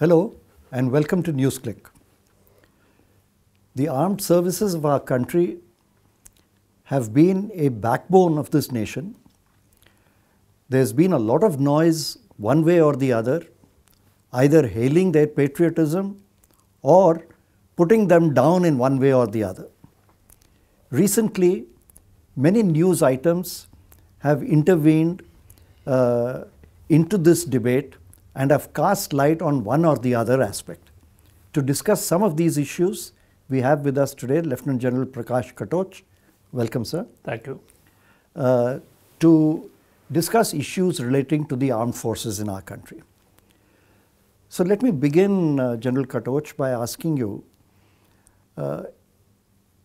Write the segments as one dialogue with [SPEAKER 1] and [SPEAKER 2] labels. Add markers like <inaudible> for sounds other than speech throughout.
[SPEAKER 1] Hello and welcome to NewsClick. The armed services of our country have been a backbone of this nation. There's been a lot of noise one way or the other, either hailing their patriotism or putting them down in one way or the other. Recently, many news items have intervened uh, into this debate and have cast light on one or the other aspect. To discuss some of these issues, we have with us today Lieutenant General Prakash Katoch. Welcome, sir. Thank you. Uh, to discuss issues relating to the armed forces in our country. So let me begin, uh, General Katoch, by asking you uh,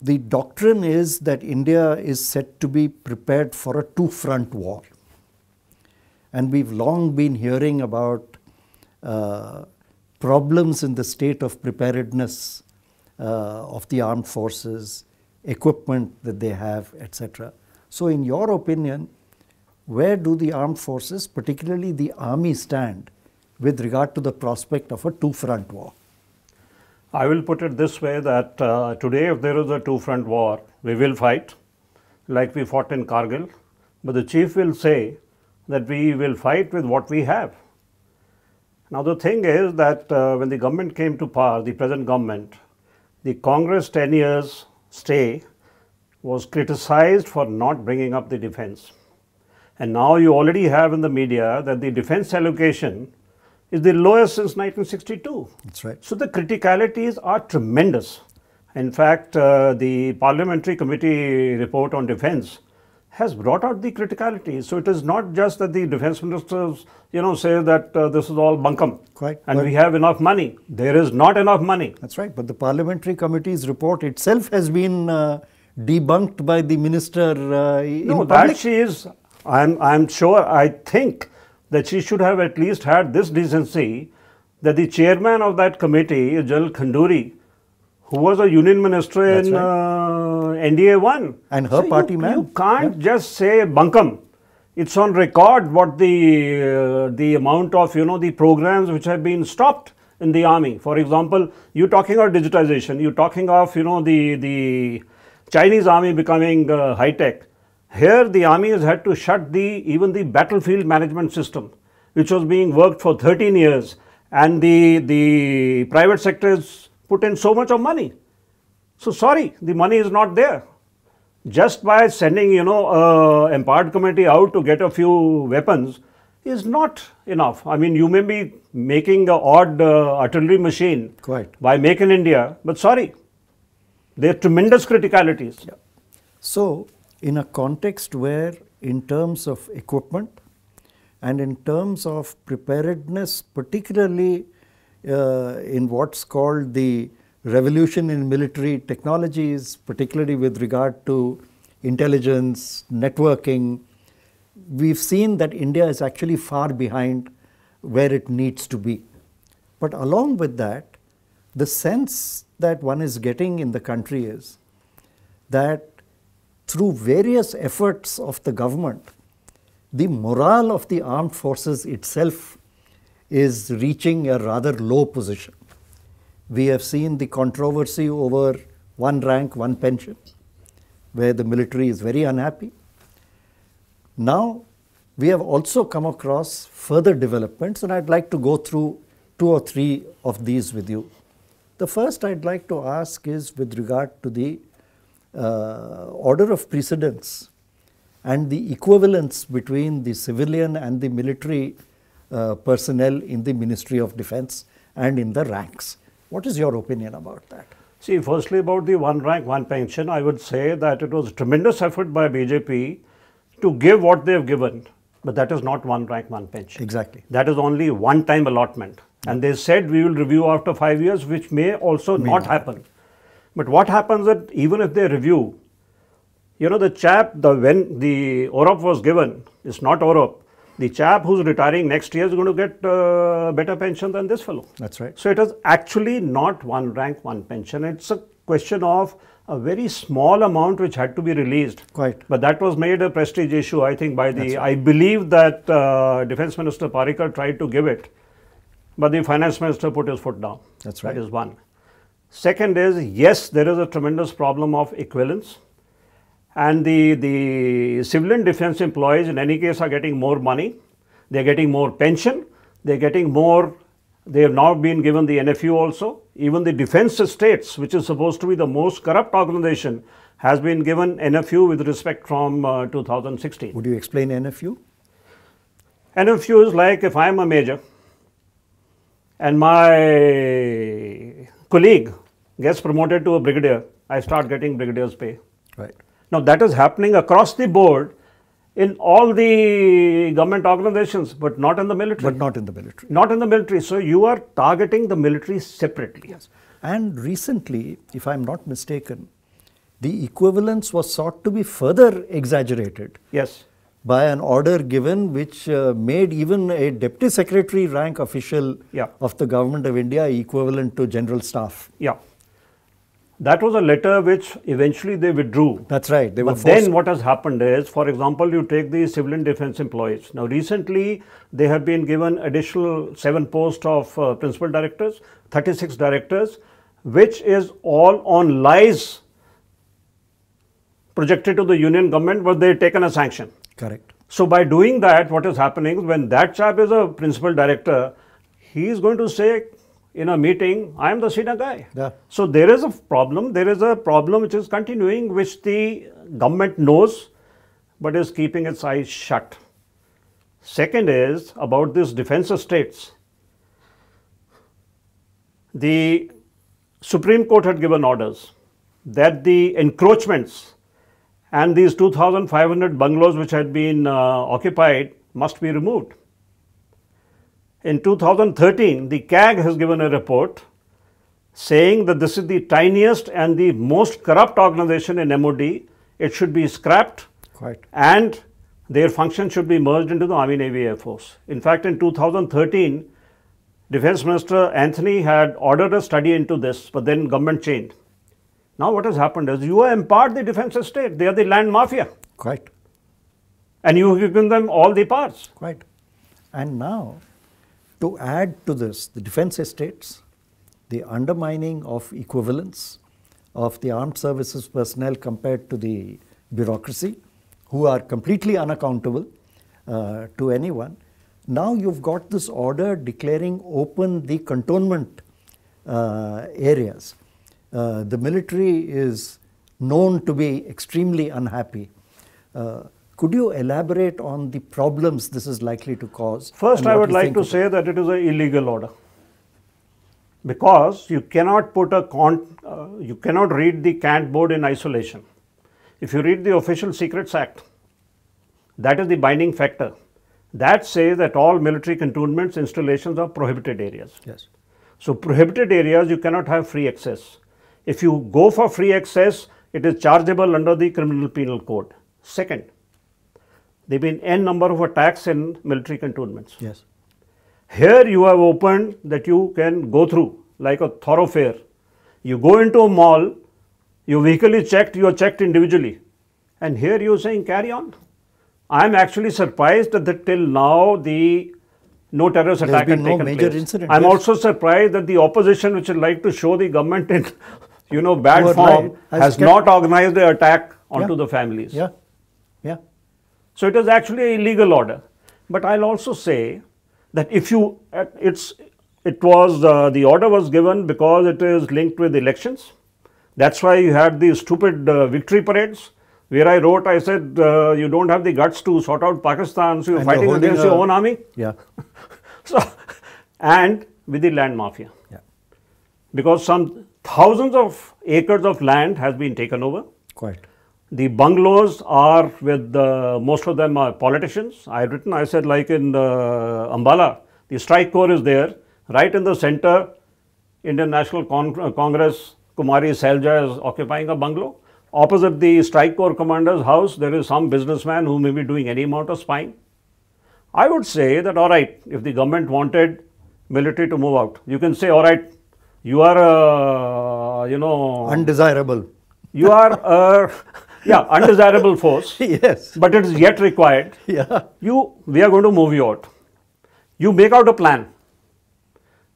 [SPEAKER 1] the doctrine is that India is said to be prepared for a two front war. And we've long been hearing about uh, problems in the state of preparedness uh, of the armed forces, equipment that they have, etc. So, in your opinion, where do the armed forces, particularly the army, stand with regard to the prospect of a two front war? I will put it this way that uh, today,
[SPEAKER 2] if there is a two front war, we will fight like we fought in Kargil, but the chief will say that we will fight with what we have. Now, the thing is that uh, when the government came to power, the present government, the Congress 10 years stay was criticized for not bringing up the defense. And now you already have in the media that the defense allocation is the lowest since 1962. That's right. So the criticalities are tremendous. In fact, uh, the Parliamentary Committee report on defense has brought out the criticality. So it is not just that the defense ministers, you know, say that uh, this is all bunkum.
[SPEAKER 1] Quite. And we have enough money. There is not enough money. That's right. But the parliamentary committee's report itself has been uh, debunked by the minister uh, in no, public. that she is. I'm, I'm sure, I think that she should
[SPEAKER 2] have at least had this decency that the chairman of that committee, General Khanduri, who was a union minister That's in right. uh, NDA 1. And her so party you, man. You can't yeah. just say bunkum. It's on record what the, uh, the amount of, you know, the programs which have been stopped in the army. For example, you're talking of digitization. You're talking of, you know, the, the Chinese army becoming uh, high-tech. Here, the army has had to shut the even the battlefield management system, which was being worked for 13 years, and the the private sector is put in so much of money. So sorry, the money is not there. Just by sending, you know, uh, empowered committee out to get a few weapons is not enough. I mean, you may be making an odd uh, artillery machine Quite. by Make in India, but sorry, there
[SPEAKER 1] are tremendous criticalities. Yeah. So, in a context where, in terms of equipment and in terms of preparedness, particularly uh, in what's called the revolution in military technologies, particularly with regard to intelligence, networking, we've seen that India is actually far behind where it needs to be. But along with that, the sense that one is getting in the country is that through various efforts of the government, the morale of the armed forces itself is reaching a rather low position. We have seen the controversy over one rank, one pension, where the military is very unhappy. Now, we have also come across further developments, and I'd like to go through two or three of these with you. The first I'd like to ask is with regard to the uh, order of precedence and the equivalence between the civilian and the military uh, personnel in the Ministry of Defense and in the ranks. What is your opinion about that? See, firstly, about the one
[SPEAKER 2] rank, one pension, I would say that it was a tremendous effort by BJP to give what they have given, but that is not one rank, one pension. Exactly. That is only one time allotment. And they said we will review after five years, which may also may not, not happen. happen. But what happens that even if they review, you know, the chap, the when the Orop was given, it's not Orop the chap who's retiring next year is going to get uh, better pension than this fellow. That's right. So it is actually not one rank, one pension. It's a question of a very small amount which had to be released. Quite. But that was made a prestige issue, I think, by the. Right. I believe that uh, Defense Minister Parikar tried to give it, but the Finance Minister put his foot down. That's right. That is one. Second is yes, there is a tremendous problem of equivalence. And the, the civil and defense employees in any case are getting more money, they're getting more pension, they're getting more, they have now been given the NFU also. Even the defense states, which is supposed to be the most corrupt organization, has been given NFU with respect from uh, 2016. Would you explain NFU? NFU is like if I'm a major and my colleague gets promoted to a brigadier, I start getting brigadier's pay. Right. Now that is happening across the board in all the government organizations, but not in the military. But not in the military. Not in the military. So you
[SPEAKER 1] are targeting the military separately. Yes. And recently, if I'm not mistaken, the equivalence was sought to be further exaggerated. Yes. By an order given which uh, made even a deputy secretary rank official yeah. of the government of India equivalent to general staff. Yeah. That was a letter which eventually they withdrew. That's right. They were but forced. then
[SPEAKER 2] what has happened is, for example, you take the civilian defense employees. Now, recently they have been given additional seven posts of uh, principal directors, 36 directors, which is all on lies projected to the union government, but they've taken a sanction. Correct. So by doing that, what is happening when that chap is a principal director, he is going to say in a meeting, I am the senior guy. Yeah. So there is a problem. There is a problem which is continuing, which the government knows, but is keeping its eyes shut. Second is about these defense estates. The Supreme Court had given orders that the encroachments and these 2,500 bungalows which had been uh, occupied must be removed. In 2013, the CAG has given a report saying that this is the tiniest and the most corrupt organization in MOD. It should be scrapped Quite. and their function should be merged into the Army, Navy, Air Force. In fact, in 2013, Defense Minister Anthony had ordered a study into this, but then government changed. Now what has happened is you have empowered the defense estate. They are the land mafia. Quite. And you have given them all the powers.
[SPEAKER 1] Quite. And now to add to this, the defense estates, the undermining of equivalence of the armed services personnel compared to the bureaucracy, who are completely unaccountable uh, to anyone. Now you've got this order declaring open the cantonment uh, areas. Uh, the military is known to be extremely unhappy. Uh, could you elaborate on the problems this is likely to cause? First, I would like to say it? that it is an illegal order
[SPEAKER 2] because you cannot put a con, uh, you cannot read the Cant board in isolation. If you read the Official Secrets Act, that is the binding factor. That says that all military cantonments installations are prohibited areas. Yes. So prohibited areas you cannot have free access. If you go for free access, it is chargeable under the criminal penal code. Second, there have been n number of attacks and military cantonments. Yes. Here you have opened that you can go through like a thoroughfare. You go into a mall, your vehicle is checked, you are checked individually. And here you are saying carry on. I am actually surprised that till now the no terrorist There attack had no taken major place. Incident, I'm yes. also surprised that the opposition, which would like to show the government in, <laughs> you know, bad form, has, has not organized the attack onto yeah. the families. Yeah, yeah. So it was actually a legal order. But I'll also say that if you, it's, it was, uh, the order was given because it is linked with elections. That's why you had these stupid uh, victory parades where I wrote, I said, uh, you don't have the guts to sort out Pakistan, so you're and fighting against your own army.
[SPEAKER 1] Yeah. <laughs>
[SPEAKER 2] so, and with the land mafia. Yeah. Because some thousands of acres of land has been taken over. Quite the bungalows are with most of them are politicians. I had written, I said, like in the uh, Ambala, the strike corps is there, right in the center, Indian National Con uh, Congress, Kumari Selja is occupying a bungalow. Opposite the strike corps commander's house, there is some businessman who may be doing any amount of spying. I would say that, all right, if the government wanted military to move out, you can say, all right, you are, uh, you know, undesirable. You are yeah, undesirable force. <laughs> yes. But it is yet required. Yeah. You, we are going to move you out. You make out a plan.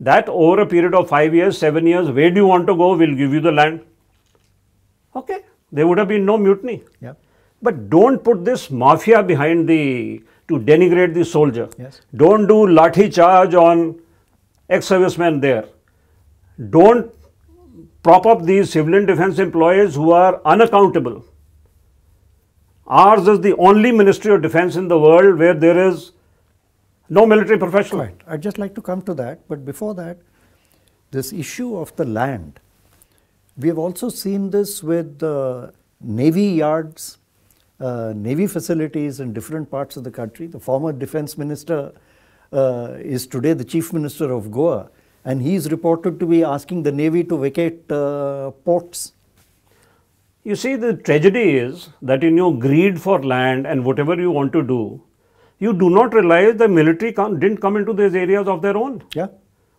[SPEAKER 2] That over a period of five years, seven years, where do you want to go? We'll give you the land. Okay. There would have been no mutiny. Yeah. But don't put this mafia behind the to denigrate the soldier. Yes. Don't do lathi charge on ex-servicemen there. Don't prop up these civilian defense employees who are unaccountable. Ours is the only Ministry of Defense in the
[SPEAKER 1] world where there is no military professional. Right. I'd just like to come to that. But before that, this issue of the land, we have also seen this with uh, Navy yards, uh, Navy facilities in different parts of the country. The former defense minister uh, is today the chief minister of Goa, and he is reported to be asking the Navy to vacate uh, ports you see, the tragedy is that in your greed for land and whatever you want to do,
[SPEAKER 2] you do not realize the military come, didn't come into these areas of their own. Yeah.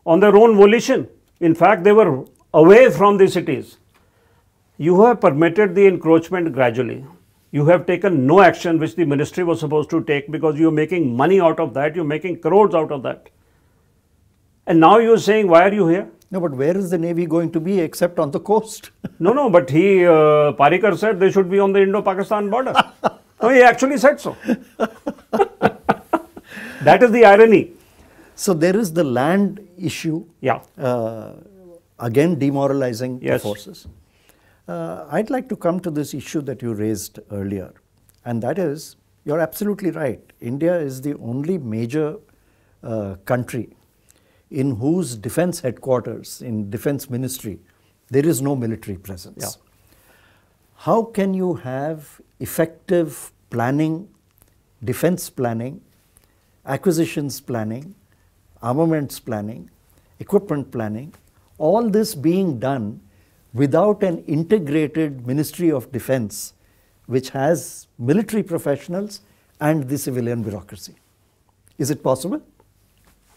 [SPEAKER 2] On their own volition. In fact, they were away from the cities. You have permitted the encroachment gradually. You have taken no action which the ministry was supposed to take because you're making money out of that, you're making crores out of that. And now you're saying, why are you here? No, but where is the Navy going to be except on the coast? no, no, but he, uh, Parikar said they should be on the Indo-Pakistan border. <laughs> no, he actually said so. <laughs>
[SPEAKER 1] that is the irony. So there is the land issue. Yeah. Uh, again, demoralizing yes. the forces. Uh, I'd like to come to this issue that you raised earlier, and that is, you're absolutely right. India is the only major uh, country in whose defense headquarters, in defense ministry, there is no military presence. Yeah. How can you have effective planning, defense planning, acquisitions planning, armaments planning, equipment planning, all this being done without an integrated Ministry of Defense which has military professionals and the civilian bureaucracy. Is it possible?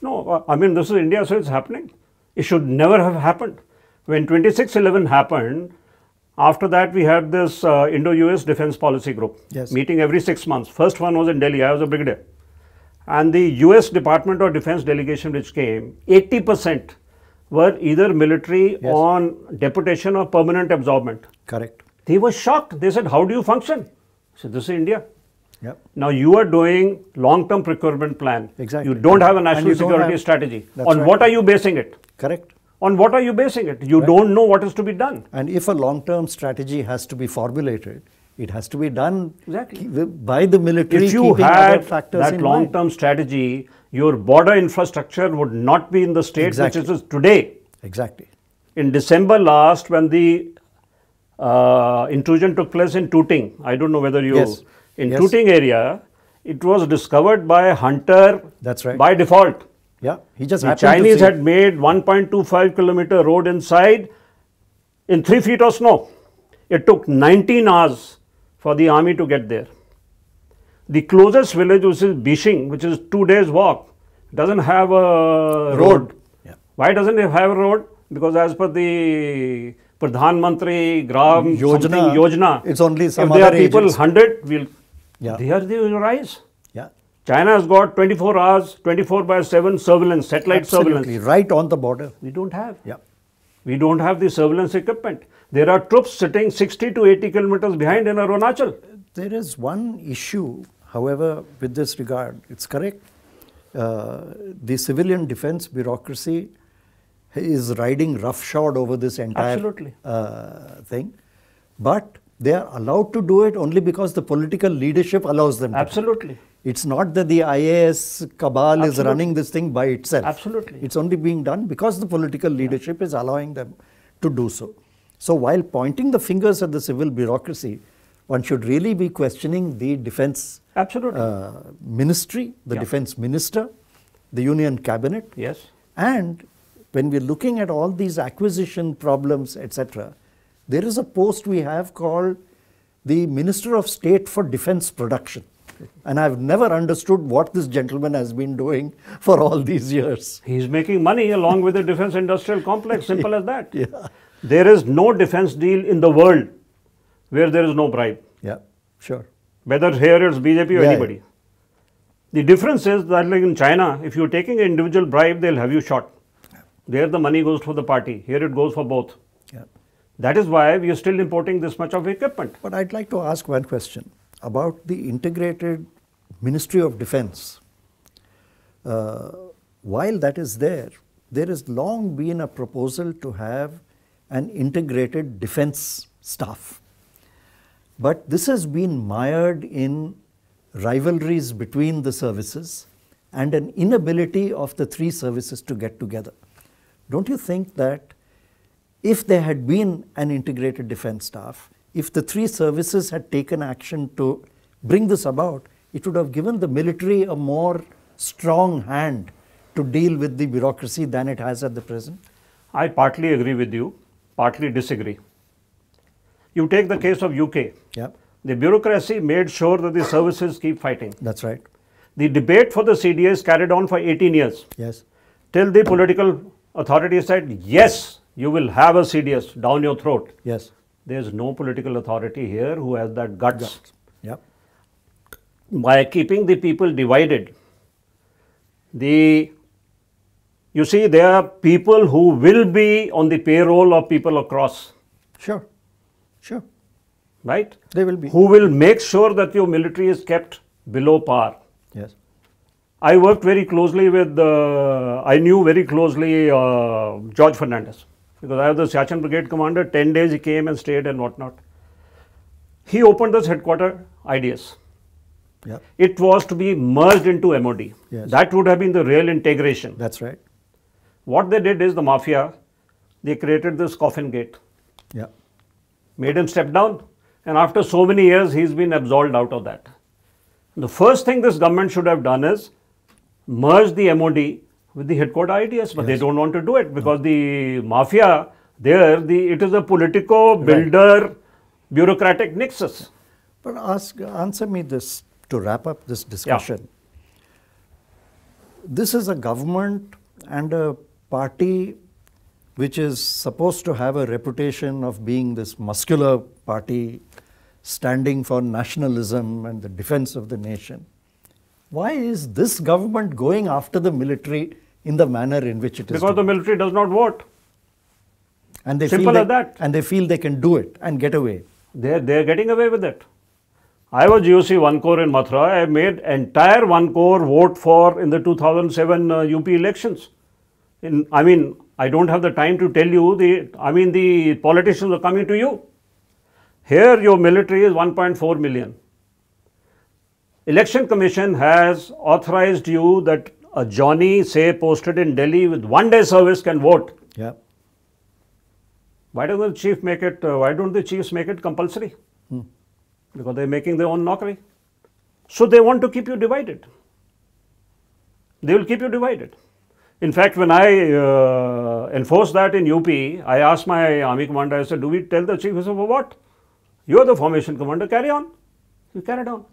[SPEAKER 1] No, I mean, this is India, so it's happening.
[SPEAKER 2] It should never have happened. When 2611 happened, after that, we had this uh, Indo US Defense Policy Group yes. meeting every six months. First one was in Delhi, I was a brigadier. And the US Department of Defense delegation which came, 80% were either military yes. on deputation or permanent absorbment. Correct. They were shocked. They said, How do you function? I said, This is India. Yep. Now you are doing long-term procurement plan. Exactly. You don't have a national security have, strategy. On right. what are you basing it?
[SPEAKER 1] Correct. On what are you basing it? You right. don't know what is to be done. And if a long-term strategy has to be formulated, it has to be done exactly. by the military. If you had that long-term
[SPEAKER 2] strategy, your border infrastructure would not be in the state exactly. which it is today. Exactly. In December last, when the uh, intrusion took place in Tooting, I don't know whether you. Yes in yes. Tooting area, it was discovered by a Hunter. That's right. By default. Yeah, he just. The Chinese had made 1.25 kilometer road inside, in three feet of snow. It took 19 hours for the army to get there. The closest village, which is Bishing, which is two days walk, doesn't have a road. road. Yeah. Why doesn't it have a road? Because as per the Pradhan Mantri Gram Yojana, Yojana it's only some if there are people agents. 100, we'll yeah. There they will rise. Yeah. China's got 24 hours, 24 by 7 surveillance, satellite Absolutely.
[SPEAKER 1] surveillance. Right on the border. We don't have. Yeah.
[SPEAKER 2] We don't have the surveillance equipment. There are troops sitting 60
[SPEAKER 1] to 80 kilometers behind in Arunachal. There is one issue, however, with this regard. It's correct. Uh, the civilian defense bureaucracy is riding roughshod over this entire uh, thing. But they are allowed to do it only because the political leadership allows them. Absolutely. It's not that the IAS cabal Absolutely. is running this thing by itself. Absolutely. It's only being done because the political leadership yeah. is allowing them to do so. So while pointing the fingers at the civil bureaucracy, one should really be questioning the defense Absolutely. Uh, ministry, the yeah. defense minister, the union cabinet. Yes. And when we're looking at all these acquisition problems, etc., there is a post we have called the Minister of State for Defense Production. And I've never understood what this gentleman has been doing for all these years. He's making money along with the
[SPEAKER 2] defense industrial complex, <laughs> simple as that. Yeah. There is no defense deal in the world where there is no bribe. Yeah, sure. Whether here it's BJP or yeah, anybody. Yeah. The difference is that, like in China, if you're taking an individual bribe, they'll have you shot. There the money goes for the party, here it goes for both. Yeah. That is why we are still importing this much
[SPEAKER 1] of equipment. But I'd like to ask one question about the integrated Ministry of Defense. Uh, while that is there, there has long been a proposal to have an integrated defense staff. But this has been mired in rivalries between the services and an inability of the three services to get together. Don't you think that if there had been an integrated defense staff, if the three services had taken action to bring this about, it would have given the military a more strong hand to deal with the bureaucracy than it has at the present?
[SPEAKER 2] I partly agree with you, partly disagree. You take the case of UK. Yeah. The bureaucracy made sure that the services keep fighting. That's right. The debate for the CDA is carried on for 18 years. Yes. Till the political authorities said, yes, you will have a CDS down your throat. Yes. There's no political authority here who has that guts. guts. Yeah. By keeping the people divided, the you see, there are people who will be on the payroll of people across. Sure. Sure. Right? They will be. Who will make sure that your military is kept below par. Yes. I worked very closely with, uh, I knew very closely uh, George Fernandez because I was the Siachen Brigade commander. 10 days he came and stayed and whatnot. He opened this headquarter IDS. Yep. It was to be merged into MOD. Yes. That would have been the real integration. That's right. What they did is the mafia, they created this coffin gate. Yeah. Made him step down. And after so many years, he's been absolved out of that. The first thing this government should have done is merge the MOD with the headquarter ideas, but yes. they don't want to do it because no. the mafia there, the it is a politico builder right.
[SPEAKER 1] bureaucratic nexus. But ask, answer me this to wrap up this discussion. Yeah. This is a government and a party which is supposed to have a reputation of being this muscular party standing for nationalism and the defense of the nation. Why is this government going after the military in the manner in which it because is. Because the military
[SPEAKER 2] does not vote.
[SPEAKER 1] And they Simple feel they, that. And they feel they can do it and get away.
[SPEAKER 2] They're, they're getting away with it. I was GOC one corps in Mathura. I made entire one corps vote for in the 2007 uh, UP elections. In, I mean, I don't have the time to tell you the. I mean, the politicians are coming to you. Here, your military is 1.4 million. Election Commission has authorized you that a Johnny, say, posted in Delhi with one day service can vote. Yeah. Why doesn't the chief make it, uh, why don't the chiefs make it compulsory? Hmm. Because they're making their own mockery. So they want to keep you divided. They will keep you divided. In fact, when I uh, enforced that in UP, I asked my army commander, I said, do we tell the chief? He said, for what? You are the formation commander, carry on. You carried on.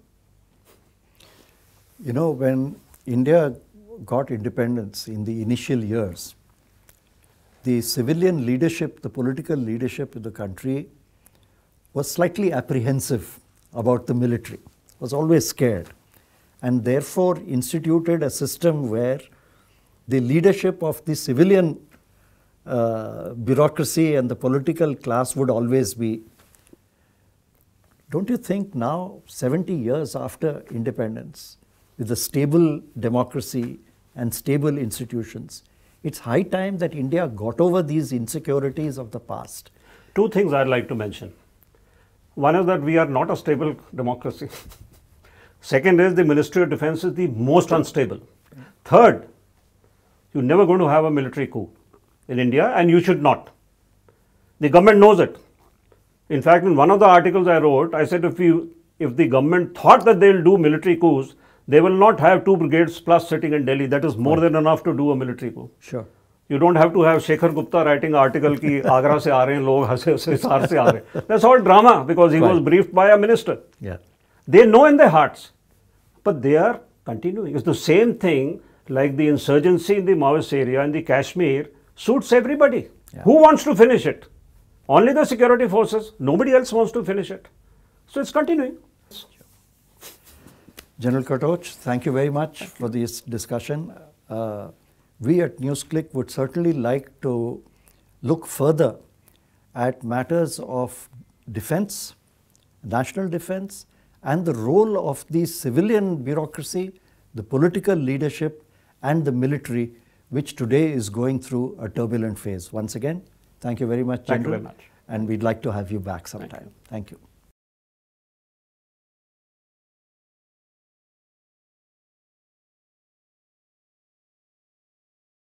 [SPEAKER 1] You know, when India got independence in the initial years, the civilian leadership, the political leadership in the country was slightly apprehensive about the military, was always scared, and therefore instituted a system where the leadership of the civilian uh, bureaucracy and the political class would always be. Don't you think now, 70 years after independence, with a stable democracy and stable institutions, it's high time that India got over these insecurities of the past. Two things I'd like to mention.
[SPEAKER 2] One is that we are not a stable democracy. <laughs> Second is the Ministry of Defense is the most unstable. Third, you're never going to have a military coup in India, and you should not. The government knows it. In fact, in one of the articles I wrote, I said if you if the government thought that they'll do military coups, they will not have two brigades plus sitting in Delhi. That is more right. than enough to do a military coup. Sure. You don't have to have Shekhar Gupta writing article ki <laughs> Agra se aa log hase Sar se That's all drama because he right. was briefed by a minister. Yeah. They know in their hearts, but they are continuing. It's the same thing like the insurgency in the Maoist area in the Kashmir suits everybody. Yeah. Who wants to finish it? Only the security forces. Nobody else wants to finish it. So it's continuing.
[SPEAKER 1] General Katoch, thank you very much for this discussion. Uh, we at NewsClick would certainly like to look further at matters of defense, national defense, and the role of the civilian bureaucracy, the political leadership, and the military, which today is going through a turbulent phase. Once again, thank you very much, General. Thank you very much. And we'd like to have you back sometime. Thank you. Thank you.